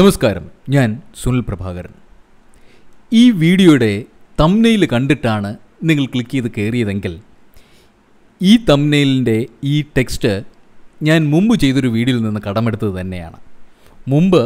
നമസ്കാരം ഞാൻ സുനിൽ പ്രഭാകരൻ ഈ വീഡിയോയുടെ തംനെയിൽ കണ്ടിട്ടാണ് നിങ്ങൾ ക്ലിക്ക് ചെയ്ത് കയറിയതെങ്കിൽ ഈ തംനെയിലിൻ്റെ ഈ ടെക്സ്റ്റ് ഞാൻ മുമ്പ് ചെയ്തൊരു വീഡിയോയിൽ നിന്ന് കടമെടുത്തത് തന്നെയാണ് മുമ്പ്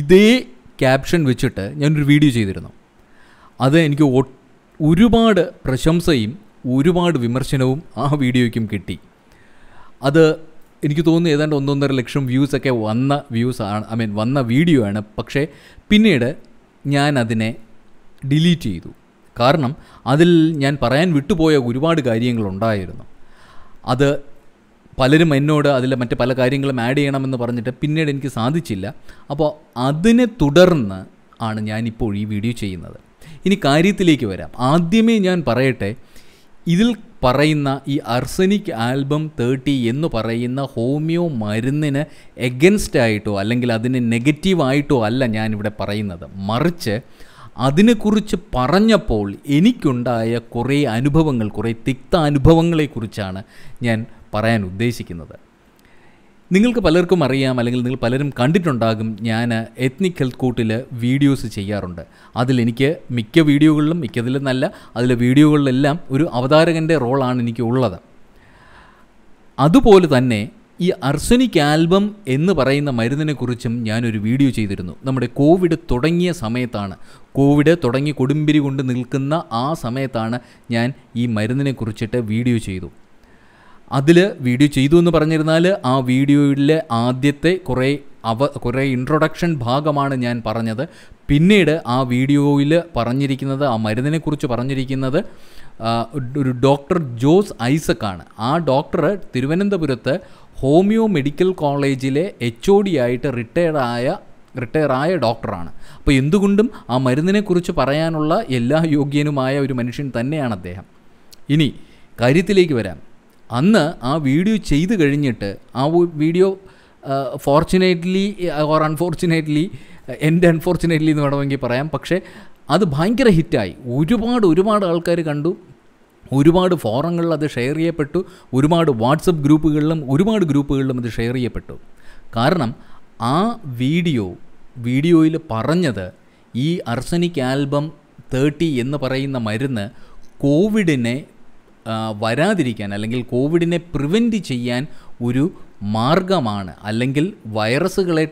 ഇതേ ക്യാപ്ഷൻ വെച്ചിട്ട് ഞാനൊരു വീഡിയോ ചെയ്തിരുന്നു അത് എനിക്ക് ഒരുപാട് പ്രശംസയും ഒരുപാട് വിമർശനവും ആ വീഡിയോയ്ക്കും കിട്ടി അത് എനിക്ക് തോന്നുന്നു ഏതാണ്ട് ഒന്നൊന്നര ലക്ഷം വ്യൂസൊക്കെ വന്ന വ്യൂസ് ആണ് ഐ മീൻ വന്ന വീഡിയോ ആണ് പക്ഷേ പിന്നീട് ഞാൻ അതിനെ ഡിലീറ്റ് ചെയ്തു കാരണം അതിൽ ഞാൻ പറയാൻ വിട്ടുപോയ ഒരുപാട് കാര്യങ്ങളുണ്ടായിരുന്നു അത് പലരും എന്നോട് അതിൽ മറ്റ് പല കാര്യങ്ങളും ആഡ് ചെയ്യണമെന്ന് പറഞ്ഞിട്ട് പിന്നീട് എനിക്ക് സാധിച്ചില്ല അപ്പോൾ അതിനെ തുടർന്ന് ആണ് ഞാനിപ്പോൾ ഈ വീഡിയോ ചെയ്യുന്നത് ഇനി കാര്യത്തിലേക്ക് വരാം ആദ്യമേ ഞാൻ പറയട്ടെ ഇതിൽ പറയുന്ന ഈ അർസനിക് ആൽബം തേർട്ടി എന്ന് പറയുന്ന ഹോമിയോ മരുന്നിന് എഗൻസ്റ്റ് ആയിട്ടോ അല്ലെങ്കിൽ അതിന് നെഗറ്റീവായിട്ടോ അല്ല ഞാനിവിടെ പറയുന്നത് മറിച്ച് അതിനെക്കുറിച്ച് പറഞ്ഞപ്പോൾ എനിക്കുണ്ടായ കുറേ അനുഭവങ്ങൾ കുറേ തിക്ത അനുഭവങ്ങളെക്കുറിച്ചാണ് ഞാൻ പറയാൻ ഉദ്ദേശിക്കുന്നത് നിങ്ങൾക്ക് പലർക്കും അറിയാം അല്ലെങ്കിൽ നിങ്ങൾ പലരും കണ്ടിട്ടുണ്ടാകും ഞാൻ എത്നിക് ഹെൽത്ത് കൂട്ടിൽ വീഡിയോസ് ചെയ്യാറുണ്ട് അതിലെനിക്ക് മിക്ക വീഡിയോകളിലും മിക്കതിലും നല്ല അതിലെ വീഡിയോകളിലെല്ലാം ഒരു അവതാരകൻ്റെ റോളാണ് എനിക്ക് ഉള്ളത് അതുപോലെ തന്നെ ഈ അർസനിക് ആൽബം എന്ന് പറയുന്ന മരുന്നിനെക്കുറിച്ചും ഞാനൊരു വീഡിയോ ചെയ്തിരുന്നു നമ്മുടെ കോവിഡ് തുടങ്ങിയ സമയത്താണ് കോവിഡ് തുടങ്ങി കൊടുമ്പിരി കൊണ്ട് നിൽക്കുന്ന ആ സമയത്താണ് ഞാൻ ഈ കുറിച്ചിട്ട് വീഡിയോ ചെയ്തു അതിൽ വീഡിയോ ചെയ്തു എന്ന് പറഞ്ഞിരുന്നാൽ ആ വീഡിയോയിലെ ആദ്യത്തെ കുറേ അവ കുറേ ഇൻട്രൊഡക്ഷൻ ഭാഗമാണ് ഞാൻ പറഞ്ഞത് പിന്നീട് ആ വീഡിയോയിൽ പറഞ്ഞിരിക്കുന്നത് ആ മരുന്നിനെക്കുറിച്ച് പറഞ്ഞിരിക്കുന്നത് ഒരു ഡോക്ടർ ജോസ് ഐസക്കാണ് ആ ഡോക്ടർ തിരുവനന്തപുരത്ത് ഹോമിയോ മെഡിക്കൽ കോളേജിലെ എച്ച് ഒ ഡി ആയിട്ട് റിട്ടയർഡായ റിട്ടയറായ ഡോക്ടറാണ് അപ്പോൾ എന്തുകൊണ്ടും ആ മരുന്നിനെക്കുറിച്ച് പറയാനുള്ള എല്ലാ യോഗ്യനുമായ ഒരു മനുഷ്യൻ തന്നെയാണ് അദ്ദേഹം ഇനി കാര്യത്തിലേക്ക് വരാം അന്ന് ആ വീഡിയോ ചെയ്ത് കഴിഞ്ഞിട്ട് ആ വീഡിയോ ഫോർച്ചുനേറ്റ്ലി ഓർ അൺഫോർച്ചുനേറ്റ്ലി എൻ്റെ അൺഫോർച്ചുനേറ്റ്ലി എന്ന് വേണമെങ്കിൽ പറയാം പക്ഷേ അത് ഭയങ്കര ഹിറ്റായി ഒരുപാട് ഒരുപാട് ആൾക്കാർ കണ്ടു ഒരുപാട് ഫോറങ്ങളിൽ അത് ഷെയർ ചെയ്യപ്പെട്ടു ഒരുപാട് വാട്സപ്പ് ഗ്രൂപ്പുകളിലും ഒരുപാട് ഗ്രൂപ്പുകളിലും അത് ഷെയർ ചെയ്യപ്പെട്ടു കാരണം ആ വീഡിയോ വീഡിയോയിൽ പറഞ്ഞത് ഈ അർസനിക് ആൽബം തേർട്ടി എന്ന് പറയുന്ന മരുന്ന് കോവിഡിനെ വരാതിരിക്കാൻ അല്ലെങ്കിൽ കോവിഡിനെ പ്രിവെൻറ്റ് ചെയ്യാൻ ഒരു മാർഗമാണ് അല്ലെങ്കിൽ വൈറസുകളെ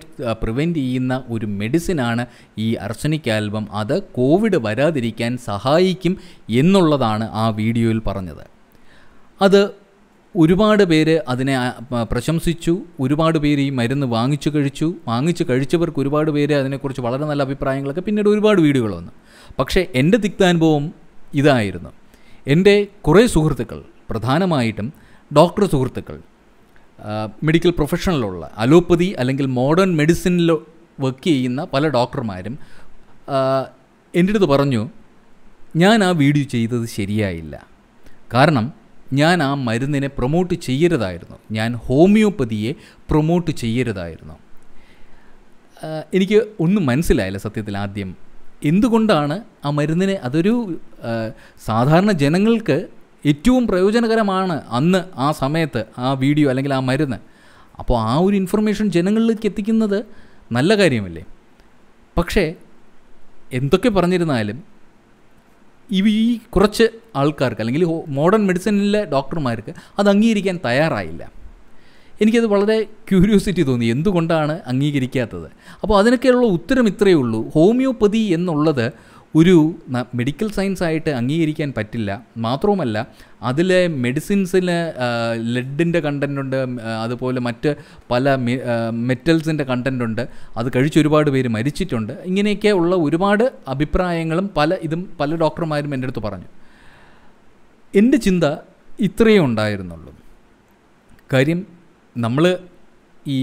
പ്രിവെൻറ്റ് ചെയ്യുന്ന ഒരു മെഡിസിനാണ് ഈ അർസനിക് ആൽബം അത് കോവിഡ് വരാതിരിക്കാൻ സഹായിക്കും എന്നുള്ളതാണ് ആ വീഡിയോയിൽ പറഞ്ഞത് അത് ഒരുപാട് പേര് അതിനെ പ്രശംസിച്ചു ഒരുപാട് പേര് ഈ മരുന്ന് വാങ്ങിച്ചു കഴിച്ചു വാങ്ങിച്ചു കഴിച്ചവർക്ക് ഒരുപാട് പേര് അതിനെക്കുറിച്ച് വളരെ നല്ല അഭിപ്രായങ്ങളൊക്കെ പിന്നീട് ഒരുപാട് വീഡിയോകൾ വന്നു പക്ഷേ എൻ്റെ തിക്താനുഭവം ഇതായിരുന്നു എൻ്റെ കുറേ സുഹൃത്തുക്കൾ പ്രധാനമായിട്ടും ഡോക്ടർ സുഹൃത്തുക്കൾ മെഡിക്കൽ പ്രൊഫഷണലുള്ള അലോപ്പതി അല്ലെങ്കിൽ മോഡേൺ മെഡിസിനിൽ വർക്ക് ചെയ്യുന്ന പല ഡോക്ടർമാരും എൻ്റെ അടുത്ത് പറഞ്ഞു ഞാൻ ആ വീഡിയോ ചെയ്തത് ശരിയായില്ല കാരണം ഞാൻ ആ മരുന്നിനെ പ്രൊമോട്ട് ചെയ്യരുതായിരുന്നു ഞാൻ ഹോമിയോപ്പതിയെ പ്രൊമോട്ട് ചെയ്യരുതായിരുന്നു എനിക്ക് ഒന്നും മനസ്സിലായില്ല സത്യത്തിൽ ആദ്യം എന്തുകൊണ്ടാണ് ആ മരുന്നിനെ അതൊരു സാധാരണ ജനങ്ങൾക്ക് ഏറ്റവും പ്രയോജനകരമാണ് അന്ന് ആ സമയത്ത് ആ വീഡിയോ അല്ലെങ്കിൽ ആ മരുന്ന് അപ്പോൾ ആ ഒരു ഇൻഫർമേഷൻ ജനങ്ങളിലേക്ക് എത്തിക്കുന്നത് നല്ല കാര്യമല്ലേ പക്ഷേ എന്തൊക്കെ പറഞ്ഞിരുന്നാലും ഈ കുറച്ച് ആൾക്കാർക്ക് അല്ലെങ്കിൽ മോഡേൺ മെഡിസിനിലെ ഡോക്ടർമാർക്ക് അത് അംഗീകരിക്കാൻ തയ്യാറായില്ല എനിക്കത് വളരെ ക്യൂരിയോസിറ്റി തോന്നി എന്തുകൊണ്ടാണ് അംഗീകരിക്കാത്തത് അപ്പോൾ അതിനൊക്കെയുള്ള ഉത്തരം ഇത്രയേ ഉള്ളൂ ഹോമിയോപ്പതി എന്നുള്ളത് ഒരു മെഡിക്കൽ സയൻസ് ആയിട്ട് അംഗീകരിക്കാൻ പറ്റില്ല മാത്രവുമല്ല അതിലെ മെഡിസിൻസിന് ലെഡിൻ്റെ കണ്ടൻ്റ് ഉണ്ട് അതുപോലെ മറ്റ് പല മെറ്റൽസിൻ്റെ കണ്ടൻ്റ് ഉണ്ട് അത് കഴിച്ച് ഒരുപാട് പേര് മരിച്ചിട്ടുണ്ട് ഇങ്ങനെയൊക്കെ ഉള്ള ഒരുപാട് അഭിപ്രായങ്ങളും പല ഇതും പല ഡോക്ടർമാരും എൻ്റെ അടുത്ത് പറഞ്ഞു എൻ്റെ ചിന്ത ഇത്രയേ ഉണ്ടായിരുന്നുള്ളൂ കാര്യം നമ്മൾ ഈ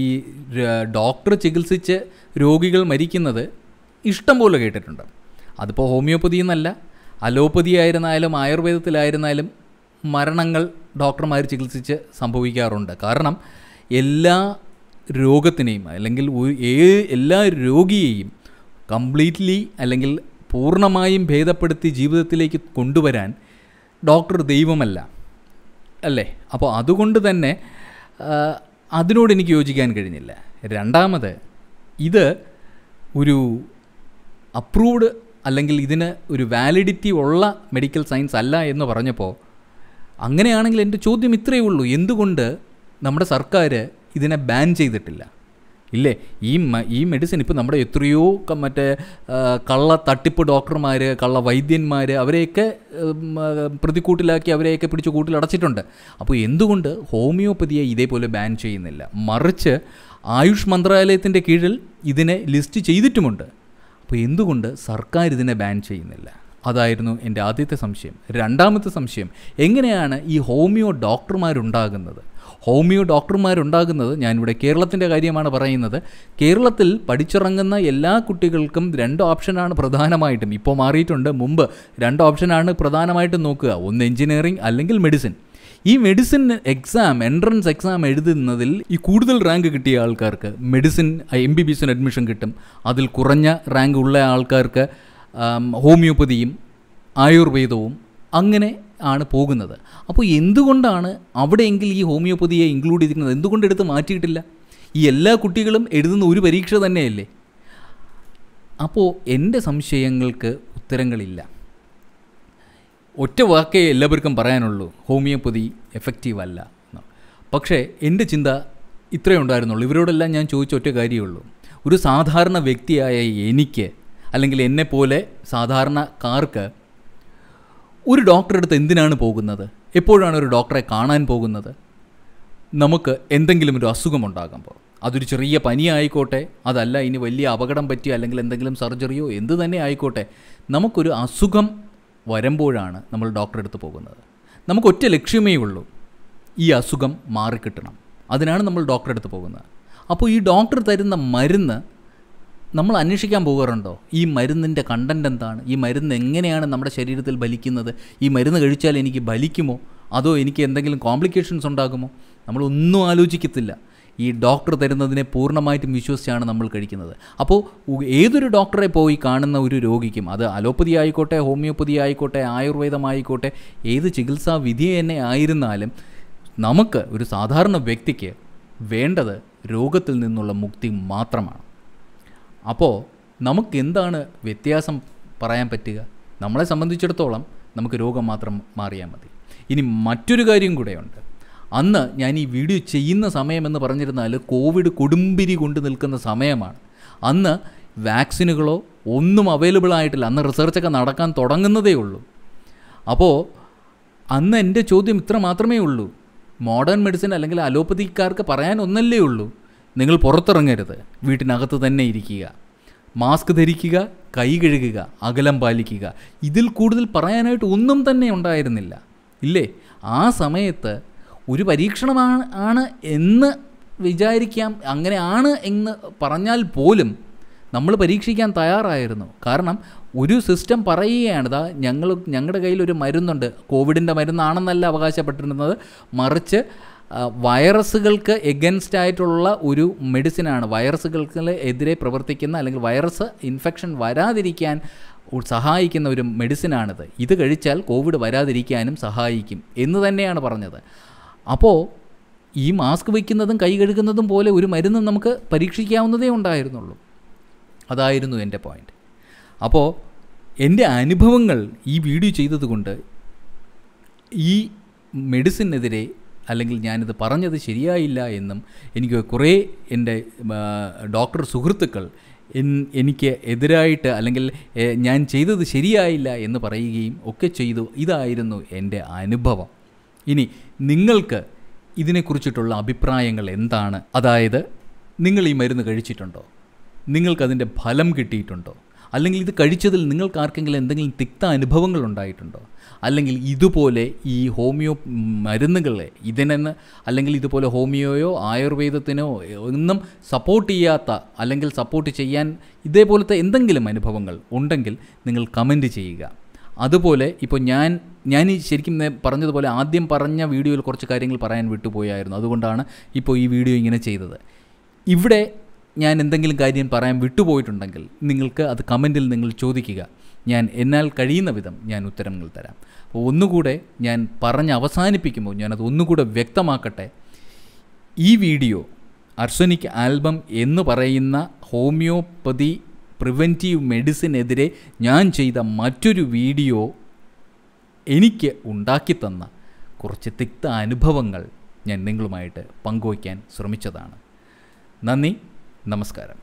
ഡോക്ടർ ചികിത്സിച്ച് രോഗികൾ മരിക്കുന്നത് ഇഷ്ടം പോലെ കേട്ടിട്ടുണ്ട് അതിപ്പോൾ ഹോമിയോപ്പതി എന്നല്ല അലോപ്പതി ആയിരുന്നാലും ആയുർവേദത്തിലായിരുന്നാലും മരണങ്ങൾ ഡോക്ടർമാർ ചികിത്സിച്ച് സംഭവിക്കാറുണ്ട് കാരണം എല്ലാ രോഗത്തിനെയും അല്ലെങ്കിൽ എല്ലാ രോഗിയെയും കംപ്ലീറ്റ്ലി അല്ലെങ്കിൽ പൂർണ്ണമായും ഭേദപ്പെടുത്തി ജീവിതത്തിലേക്ക് കൊണ്ടുവരാൻ ഡോക്ടർ ദൈവമല്ല അല്ലേ അപ്പോൾ അതുകൊണ്ട് തന്നെ അതിനോട് എനിക്ക് യോജിക്കാൻ കഴിഞ്ഞില്ല രണ്ടാമത് ഇത് ഒരു അപ്രൂവ്ഡ് അല്ലെങ്കിൽ ഇതിന് ഒരു വാലിഡിറ്റി ഉള്ള മെഡിക്കൽ സയൻസ് അല്ല എന്ന് പറഞ്ഞപ്പോൾ അങ്ങനെയാണെങ്കിൽ എൻ്റെ ചോദ്യം ഇത്രയേ ഉള്ളൂ എന്തുകൊണ്ട് നമ്മുടെ സർക്കാർ ഇതിനെ ബാൻ ചെയ്തിട്ടില്ല ഇല്ലേ ഈ ഈ മെഡിസിൻ ഇപ്പോൾ നമ്മുടെ എത്രയോ മറ്റേ കള്ള തട്ടിപ്പ് ഡോക്ടർമാർ കള്ള വൈദ്യന്മാർ അവരെയൊക്കെ പ്രതിക്കൂട്ടിലാക്കി അവരെയൊക്കെ പിടിച്ച് കൂട്ടിലടച്ചിട്ടുണ്ട് അപ്പോൾ എന്തുകൊണ്ട് ഹോമിയോപ്പതിയെ ഇതേപോലെ ബാൻ ചെയ്യുന്നില്ല മറിച്ച് ആയുഷ് മന്ത്രാലയത്തിൻ്റെ കീഴിൽ ഇതിനെ ലിസ്റ്റ് ചെയ്തിട്ടുമുണ്ട് അപ്പോൾ എന്തുകൊണ്ട് സർക്കാർ ഇതിനെ ബാൻ ചെയ്യുന്നില്ല അതായിരുന്നു എൻ്റെ ആദ്യത്തെ സംശയം രണ്ടാമത്തെ സംശയം എങ്ങനെയാണ് ഈ ഹോമിയോ ഡോക്ടർമാരുണ്ടാകുന്നത് ഹോമിയോ ഡോക്ടർമാരുണ്ടാകുന്നത് ഞാനിവിടെ കേരളത്തിൻ്റെ കാര്യമാണ് പറയുന്നത് കേരളത്തിൽ പഠിച്ചിറങ്ങുന്ന എല്ലാ കുട്ടികൾക്കും രണ്ട് ഓപ്ഷനാണ് പ്രധാനമായിട്ടും ഇപ്പോൾ മാറിയിട്ടുണ്ട് മുമ്പ് രണ്ട് ഓപ്ഷനാണ് പ്രധാനമായിട്ടും നോക്കുക ഒന്ന് എഞ്ചിനീയറിംഗ് അല്ലെങ്കിൽ മെഡിസിൻ ഈ മെഡിസിൻ എക്സാം എൻട്രൻസ് എക്സാം എഴുതുന്നതിൽ ഈ കൂടുതൽ റാങ്ക് കിട്ടിയ ആൾക്കാർക്ക് മെഡിസിൻ എം ബി ബി എസിന് അഡ്മിഷൻ കിട്ടും അതിൽ കുറഞ്ഞ റാങ്ക് ഉള്ള ആൾക്കാർക്ക് ഹോമിയോപ്പതിയും ആയുർവേദവും അങ്ങനെ ആണ് പോകുന്നത് അപ്പോൾ എന്തുകൊണ്ടാണ് അവിടെയെങ്കിൽ ഈ ഹോമിയോപ്പതിയെ ഇൻക്ലൂഡ് ചെയ്തിരിക്കുന്നത് എന്തുകൊണ്ട് എടുത്ത് മാറ്റിയിട്ടില്ല ഈ എല്ലാ കുട്ടികളും എഴുതുന്ന ഒരു പരീക്ഷ തന്നെയല്ലേ അപ്പോൾ എൻ്റെ സംശയങ്ങൾക്ക് ഉത്തരങ്ങളില്ല ഒറ്റ വാക്കേ എല്ലാവർക്കും പറയാനുള്ളൂ ഹോമിയോപ്പതി എഫക്റ്റീവ് അല്ല പക്ഷേ എൻ്റെ ചിന്ത ഇത്രയേ ഉണ്ടായിരുന്നുള്ളൂ ഇവരോടെല്ലാം ഞാൻ ചോദിച്ച ഒറ്റ കാര്യമുള്ളൂ ഒരു സാധാരണ വ്യക്തിയായ എനിക്ക് അല്ലെങ്കിൽ എന്നെപ്പോലെ സാധാരണക്കാർക്ക് ഒരു ഡോക്ടറെ അടുത്ത് എന്തിനാണ് പോകുന്നത് എപ്പോഴാണ് ഒരു ഡോക്ടറെ കാണാൻ പോകുന്നത് നമുക്ക് എന്തെങ്കിലും ഒരു അസുഖമുണ്ടാകുമ്പോൾ അതൊരു ചെറിയ പനി ആയിക്കോട്ടെ അതല്ല ഇനി വലിയ അപകടം പറ്റിയോ അല്ലെങ്കിൽ എന്തെങ്കിലും സർജറിയോ എന്ത് തന്നെ ആയിക്കോട്ടെ നമുക്കൊരു അസുഖം വരുമ്പോഴാണ് നമ്മൾ ഡോക്ടറെ അടുത്ത് പോകുന്നത് നമുക്ക് ഒറ്റ ലക്ഷ്യമേ ഉള്ളൂ ഈ അസുഖം മാറിക്കിട്ടണം അതിനാണ് നമ്മൾ ഡോക്ടറെ അടുത്ത് പോകുന്നത് അപ്പോൾ ഈ ഡോക്ടർ തരുന്ന മരുന്ന് നമ്മൾ അന്വേഷിക്കാൻ പോകാറുണ്ടോ ഈ മരുന്നിൻ്റെ കണ്ടൻ്റ് എന്താണ് ഈ മരുന്ന് എങ്ങനെയാണ് നമ്മുടെ ശരീരത്തിൽ ബലിക്കുന്നത് ഈ മരുന്ന് കഴിച്ചാൽ എനിക്ക് ബലിക്കുമോ അതോ എനിക്ക് എന്തെങ്കിലും കോംപ്ലിക്കേഷൻസ് ഉണ്ടാകുമോ നമ്മളൊന്നും ആലോചിക്കത്തില്ല ഈ ഡോക്ടർ തരുന്നതിനെ പൂർണ്ണമായിട്ടും വിശ്വസിച്ചാണ് നമ്മൾ കഴിക്കുന്നത് അപ്പോൾ ഏതൊരു ഡോക്ടറെ പോയി കാണുന്ന ഒരു രോഗിക്കും അത് അലോപ്പതി ആയിക്കോട്ടെ ഹോമിയോപ്പതി ആയിക്കോട്ടെ ആയുർവേദമായിക്കോട്ടെ ഏത് ചികിത്സാ വിധി തന്നെ ആയിരുന്നാലും നമുക്ക് ഒരു സാധാരണ വ്യക്തിക്ക് വേണ്ടത് രോഗത്തിൽ നിന്നുള്ള മുക്തി മാത്രമാണ് അപ്പോൾ എന്താണ് വ്യത്യാസം പറയാൻ പറ്റുക നമ്മളെ സംബന്ധിച്ചിടത്തോളം നമുക്ക് രോഗം മാത്രം മാറിയാൽ മതി ഇനി മറ്റൊരു കാര്യം കൂടെയുണ്ട് അന്ന് ഞാൻ ഈ വീഡിയോ ചെയ്യുന്ന സമയമെന്ന് പറഞ്ഞിരുന്നാൽ കോവിഡ് കൊടുമ്പിരി കൊണ്ട് നിൽക്കുന്ന സമയമാണ് അന്ന് വാക്സിനുകളോ ഒന്നും അവൈലബിൾ ആയിട്ടില്ല അന്ന് റിസർച്ചൊക്കെ നടക്കാൻ തുടങ്ങുന്നതേ ഉള്ളൂ അപ്പോൾ അന്ന് എൻ്റെ ചോദ്യം ഇത്ര മാത്രമേ ഉള്ളൂ മോഡേൺ മെഡിസിൻ അല്ലെങ്കിൽ അലോപ്പതിക്കാർക്ക് പറയാൻ ഒന്നല്ലേ ഉള്ളൂ നിങ്ങൾ പുറത്തിറങ്ങരുത് വീട്ടിനകത്ത് തന്നെ ഇരിക്കുക മാസ്ക് ധരിക്കുക കൈ കഴുകുക അകലം പാലിക്കുക ഇതിൽ കൂടുതൽ പറയാനായിട്ട് ഒന്നും തന്നെ ഉണ്ടായിരുന്നില്ല ഇല്ലേ ആ സമയത്ത് ഒരു പരീക്ഷണമാണ് ആണ് എന്ന് വിചാരിക്കാം അങ്ങനെ ആണ് എന്ന് പറഞ്ഞാൽ പോലും നമ്മൾ പരീക്ഷിക്കാൻ തയ്യാറായിരുന്നു കാരണം ഒരു സിസ്റ്റം പറയുകയാണ് ഇതാ ഞങ്ങൾ ഞങ്ങളുടെ കയ്യിൽ ഒരു മരുന്നുണ്ട് കോവിഡിൻ്റെ മരുന്നാണെന്നല്ല അവകാശപ്പെട്ടിരുന്നത് മറിച്ച് വൈറസുകൾക്ക് എഗൻസ്റ്റ് ആയിട്ടുള്ള ഒരു മെഡിസിനാണ് വൈറസുകൾക്ക് എതിരെ പ്രവർത്തിക്കുന്ന അല്ലെങ്കിൽ വൈറസ് ഇൻഫെക്ഷൻ വരാതിരിക്കാൻ സഹായിക്കുന്ന ഒരു മെഡിസിനാണിത് ഇത് കഴിച്ചാൽ കോവിഡ് വരാതിരിക്കാനും സഹായിക്കും എന്ന് തന്നെയാണ് പറഞ്ഞത് അപ്പോൾ ഈ മാസ്ക് വയ്ക്കുന്നതും കൈ കഴുകുന്നതും പോലെ ഒരു മരുന്നും നമുക്ക് പരീക്ഷിക്കാവുന്നതേ ഉണ്ടായിരുന്നുള്ളൂ അതായിരുന്നു എൻ്റെ പോയിൻ്റ് അപ്പോൾ എൻ്റെ അനുഭവങ്ങൾ ഈ വീഡിയോ ചെയ്തതുകൊണ്ട് ഈ മെഡിസിനെതിരെ അല്ലെങ്കിൽ ഞാനിത് പറഞ്ഞത് ശരിയായില്ല എന്നും എനിക്ക് കുറേ എൻ്റെ ഡോക്ടർ സുഹൃത്തുക്കൾ എനിക്ക് എതിരായിട്ട് അല്ലെങ്കിൽ ഞാൻ ചെയ്തത് ശരിയായില്ല എന്ന് പറയുകയും ഒക്കെ ചെയ്തു ഇതായിരുന്നു എൻ്റെ അനുഭവം ഇനി നിങ്ങൾക്ക് ഇതിനെക്കുറിച്ചിട്ടുള്ള അഭിപ്രായങ്ങൾ എന്താണ് അതായത് നിങ്ങൾ ഈ മരുന്ന് കഴിച്ചിട്ടുണ്ടോ നിങ്ങൾക്കതിൻ്റെ ഫലം കിട്ടിയിട്ടുണ്ടോ അല്ലെങ്കിൽ ഇത് കഴിച്ചതിൽ നിങ്ങൾക്ക് ആർക്കെങ്കിലും എന്തെങ്കിലും തിക്ത അനുഭവങ്ങൾ ഉണ്ടായിട്ടുണ്ടോ അല്ലെങ്കിൽ ഇതുപോലെ ഈ ഹോമിയോ മരുന്നുകളെ ഇതിനെന്ന് അല്ലെങ്കിൽ ഇതുപോലെ ഹോമിയോയോ ആയുർവേദത്തിനോ ഒന്നും സപ്പോർട്ട് ചെയ്യാത്ത അല്ലെങ്കിൽ സപ്പോർട്ട് ചെയ്യാൻ ഇതേപോലത്തെ എന്തെങ്കിലും അനുഭവങ്ങൾ ഉണ്ടെങ്കിൽ നിങ്ങൾ കമൻറ്റ് ചെയ്യുക അതുപോലെ ഇപ്പോൾ ഞാൻ ഞാൻ ഈ ശരിക്കും പറഞ്ഞതുപോലെ ആദ്യം പറഞ്ഞ വീഡിയോയിൽ കുറച്ച് കാര്യങ്ങൾ പറയാൻ വിട്ടുപോയായിരുന്നു അതുകൊണ്ടാണ് ഇപ്പോൾ ഈ വീഡിയോ ഇങ്ങനെ ചെയ്തത് ഇവിടെ ഞാൻ എന്തെങ്കിലും കാര്യം പറയാൻ വിട്ടുപോയിട്ടുണ്ടെങ്കിൽ നിങ്ങൾക്ക് അത് കമൻറ്റിൽ നിങ്ങൾ ചോദിക്കുക ഞാൻ എന്നാൽ കഴിയുന്ന വിധം ഞാൻ ഉത്തരങ്ങൾ തരാം അപ്പോൾ ഒന്നുകൂടെ ഞാൻ പറഞ്ഞ് അവസാനിപ്പിക്കുമ്പോൾ ഞാനത് ഒന്നുകൂടെ വ്യക്തമാക്കട്ടെ ഈ വീഡിയോ അർസനിക് ആൽബം എന്ന് പറയുന്ന ഹോമിയോപ്പതി പ്രിവെൻറ്റീവ് മെഡിസിനെതിരെ ഞാൻ ചെയ്ത മറ്റൊരു വീഡിയോ എനിക്ക് ഉണ്ടാക്കി തന്ന കുറച്ച് തിക്ത അനുഭവങ്ങൾ ഞാൻ നിങ്ങളുമായിട്ട് പങ്കുവയ്ക്കാൻ ശ്രമിച്ചതാണ് നന്ദി നമസ്കാരം